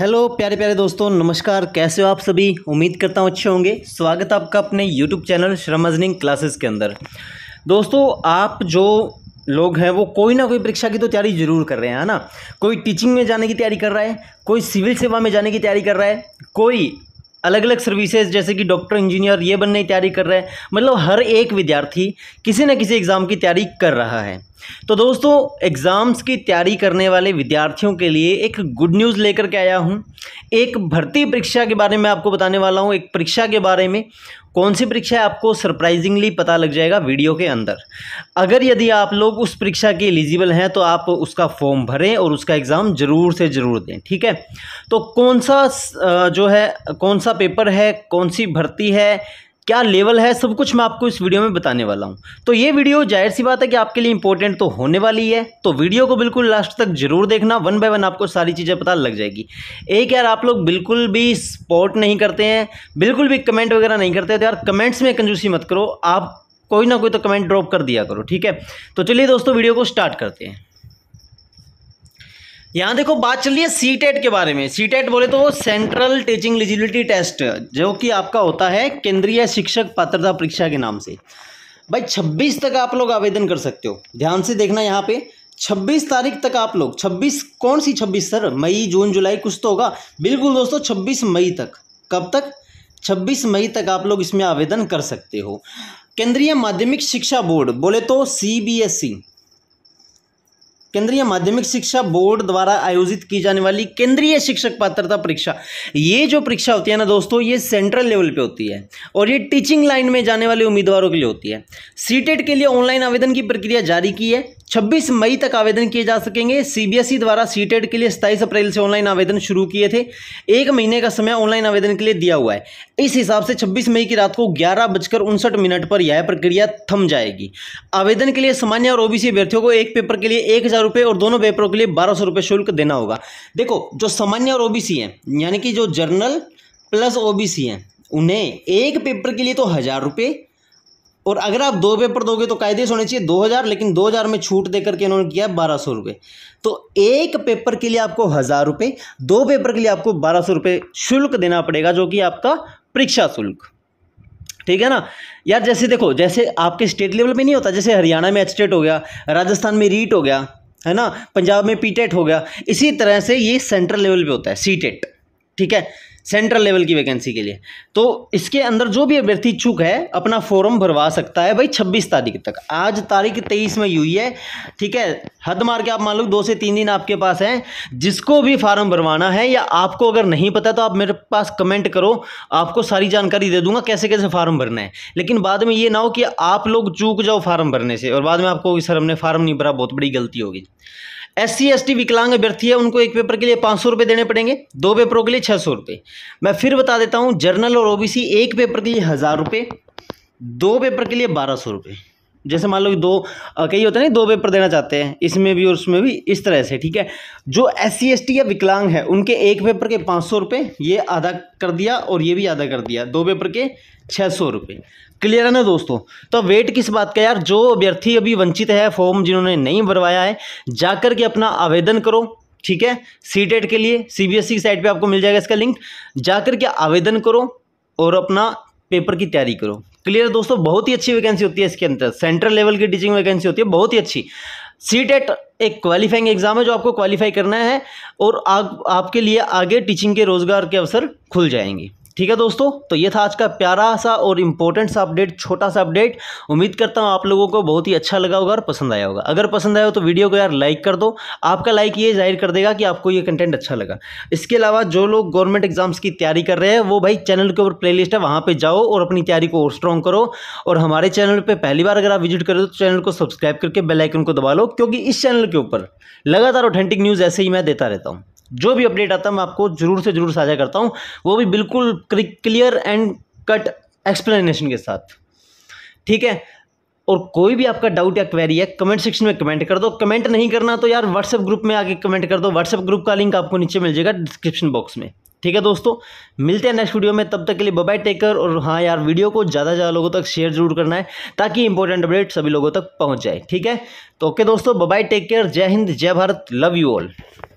hello प्यारे प्यारे दोस्तों नमस्कार कैसे हो आप सभी उम्मीद करता हूँ अच्छे होंगे स्वागत है आपका अपने यूट्यूब चैनल श्रम क्लासेस के अंदर दोस्तों आप जो लोग हैं वो कोई ना कोई परीक्षा की तो तैयारी जरूर कर रहे हैं है ना कोई टीचिंग में जाने की तैयारी कर रहा है कोई सिविल सेवा में जाने की तैयारी कर रहा है कोई अलग अलग सर्विसेज जैसे कि डॉक्टर इंजीनियर ये बनने की तैयारी कर रहे हैं मतलब हर एक विद्यार्थी किसी न किसी एग्ज़ाम की तैयारी कर रहा है तो दोस्तों एग्ज़ाम्स की तैयारी करने वाले विद्यार्थियों के लिए एक गुड न्यूज़ लेकर के आया हूँ एक भर्ती परीक्षा के बारे में आपको बताने वाला हूँ एक परीक्षा के बारे में कौन सी परीक्षा है आपको सरप्राइजिंगली पता लग जाएगा वीडियो के अंदर अगर यदि आप लोग उस परीक्षा के एलिजिबल हैं तो आप उसका फॉर्म भरें और उसका एग्ज़ाम ज़रूर से ज़रूर दें ठीक है तो कौन सा जो है कौन सा पेपर है कौन सी भर्ती है क्या लेवल है सब कुछ मैं आपको इस वीडियो में बताने वाला हूँ तो ये वीडियो जाहिर सी बात है कि आपके लिए इंपॉर्टेंट तो होने वाली है तो वीडियो को बिल्कुल लास्ट तक जरूर देखना वन बाय वन आपको सारी चीज़ें पता लग जाएगी एक यार आप लोग बिल्कुल भी सपोर्ट नहीं करते हैं बिल्कुल भी कमेंट वगैरह नहीं करते तो यार कमेंट्स में कंजूसी मत करो आप कोई ना कोई तो कमेंट ड्रॉप कर दिया करो ठीक है तो चलिए दोस्तों वीडियो को स्टार्ट करते हैं यहाँ देखो बात चल रही है सी टेट e के बारे में सी टेट e बोले तो सेंट्रल टीचिंग एलिजिबिलिटी टेस्ट जो कि आपका होता है केंद्रीय शिक्षक पात्रता परीक्षा के नाम से भाई 26 तक आप लोग आवेदन कर सकते हो ध्यान से देखना यहाँ पे 26 तारीख तक आप लोग 26 कौन सी 26 सर मई जून जुलाई कुछ तो होगा बिल्कुल दोस्तों छब्बीस मई तक कब तक छब्बीस मई तक आप लोग इसमें आवेदन कर सकते हो केंद्रीय माध्यमिक शिक्षा बोर्ड बोले तो सी केंद्रीय माध्यमिक शिक्षा बोर्ड द्वारा आयोजित की जाने वाली केंद्रीय शिक्षक पात्रता परीक्षा ये जो परीक्षा होती है ना दोस्तों ये सेंट्रल लेवल पे होती है और ये टीचिंग लाइन में जाने वाले उम्मीदवारों के लिए होती है सीटेट के लिए ऑनलाइन आवेदन की प्रक्रिया जारी की है 26 मई तक आवेदन किए जा सकेंगे सीबीएसई e द्वारा सीटेट के लिए 27 अप्रैल से ऑनलाइन आवेदन शुरू किए थे एक महीने का समय ऑनलाइन आवेदन के लिए दिया हुआ है इस हिसाब से 26 मई की रात को ग्यारह बजकर उनसठ मिनट पर यह प्रक्रिया थम जाएगी आवेदन के लिए सामान्य और ओबीसी अभ्यर्थियों को एक पेपर के लिए एक हज़ार रुपये और दोनों पेपरों के लिए बारह सौ रुपये शुल्क देना होगा देखो जो सामान्य और ओबीसी है यानी कि जो जर्नल प्लस ओबीसी है उन्हें एक पेपर के लिए तो हज़ार रुपये और अगर आप दो पेपर दोगे तो कायदे से होने चाहिए दो हज़ार लेकिन दो हज़ार में छूट दे करके इन्होंने किया बारह सौ रुपये तो एक पेपर के लिए आपको हज़ार रुपये दो पेपर के लिए आपको बारह सौ रुपये शुल्क देना पड़ेगा जो कि आपका परीक्षा शुल्क ठीक है ना यार जैसे देखो जैसे आपके स्टेट लेवल पर नहीं होता जैसे हरियाणा में एच हो गया राजस्थान में रीट हो गया है ना पंजाब में पीटेट हो गया इसी तरह से ये सेंट्रल लेवल पे होता है टेट ठीक है सेंट्रल लेवल की वैकेंसी के लिए तो इसके अंदर जो भी अभ्यर्थी इच्छुक है अपना फॉर्म भरवा सकता है भाई छब्बीस तारीख तक आज तारीख तेईस में हुई है ठीक है हद मार के आप मान लो दो से तीन दिन आपके पास हैं जिसको भी फॉर्म भरवाना है या आपको अगर नहीं पता तो आप मेरे पास कमेंट करो आपको सारी जानकारी दे दूंगा कैसे कैसे फार्म भरना है लेकिन बाद में ये ना हो कि आप लोग चूक जाओ फार्म भरने से और बाद में आपको सर हमने फार्म नहीं भरा बहुत बड़ी गलती होगी एस सी एस टी विकलांग अभ्यर्थी है उनको एक पेपर के लिए पाँच सौ रुपये देने पड़ेंगे दो पेपरों के लिए छः सौ रुपये मैं फिर बता देता हूँ जर्नल और ओबीसी एक पेपर के लिए हज़ार रुपये दो पेपर के लिए बारह सौ रुपये जैसे मान लो कि दो कई होते हैं दो पेपर देना चाहते हैं इसमें भी और उसमें भी इस तरह से ठीक है जो एस सी या विकलांग है उनके एक पेपर के पाँच सौ रुपये ये आधा कर दिया और ये भी आधा कर दिया दो पेपर के छः सौ रुपये क्लियर है ना दोस्तों तो वेट किस बात का यार जो अभ्यर्थी अभी वंचित है फॉर्म जिन्होंने नहीं भरवाया है जाकर के अपना आवेदन करो ठीक है सी टेट e के लिए सी बी एस ई की साइट पर आपको मिल जाएगा इसका लिंक जाकर के आवेदन करो और अपना पेपर की तैयारी करो क्लियर दोस्तों बहुत ही अच्छी वैकेंसी होती है इसके अंदर सेंट्रल लेवल की टीचिंग वैकेंसी होती है बहुत ही अच्छी सी टेट एक क्वालिफाइंग एग्जाम है जो आपको क्वालिफाई करना है और आप, आपके लिए आगे टीचिंग के रोजगार के अवसर खुल जाएंगे ठीक है दोस्तों तो ये था आज का प्यारा सा और इम्पोर्टेंट सा अपडेट छोटा सा अपडेट उम्मीद करता हूँ आप लोगों को बहुत ही अच्छा लगा होगा और पसंद आया होगा अगर पसंद आया हो तो वीडियो को यार लाइक कर दो आपका लाइक ये जाहिर कर देगा कि आपको ये कंटेंट अच्छा लगा इसके अलावा जो लोग गवर्नमेंट एग्जाम्स की तैयारी कर रहे हैं वो भाई चैनल के ऊपर प्ले है वहाँ पर जाओ और अपनी तैयारी को और स्ट्रॉन्ग करो और हमारे चैनल पर पहली बार अगर आप विजिट करो तो चैनल को सब्सक्राइब करके बेलाइकन को दबा लो क्योंकि इस चैनल के ऊपर लगातार ऑथेंटिक न्यूज़ ऐसे ही मैं देता रहता हूँ जो भी अपडेट आता है मैं आपको ज़रूर से ज़रूर साझा करता हूँ वो भी बिल्कुल क्लियर एंड कट एक्सप्लेनेशन के साथ ठीक है और कोई भी आपका डाउट या क्वेरी है कमेंट सेक्शन में कमेंट कर दो कमेंट नहीं करना तो यार व्हाट्सएप ग्रुप में आके कमेंट कर दो व्हाट्सएप ग्रुप का लिंक आपको नीचे मिल जाएगा डिस्क्रिप्शन बॉक्स में ठीक है दोस्तों मिलते हैं नेक्स्ट वीडियो में तब तक के लिए बबाई टेकर और हाँ यार वीडियो को ज़्यादा से ज़्यादा लोगों तक शेयर जरूर करना है ताकि इंपॉर्टेंट अपडेट सभी लोगों तक पहुँच जाए ठीक है तो ओके दोस्तों बाय टेक केयर जय हिंद जय भारत लव यू ऑल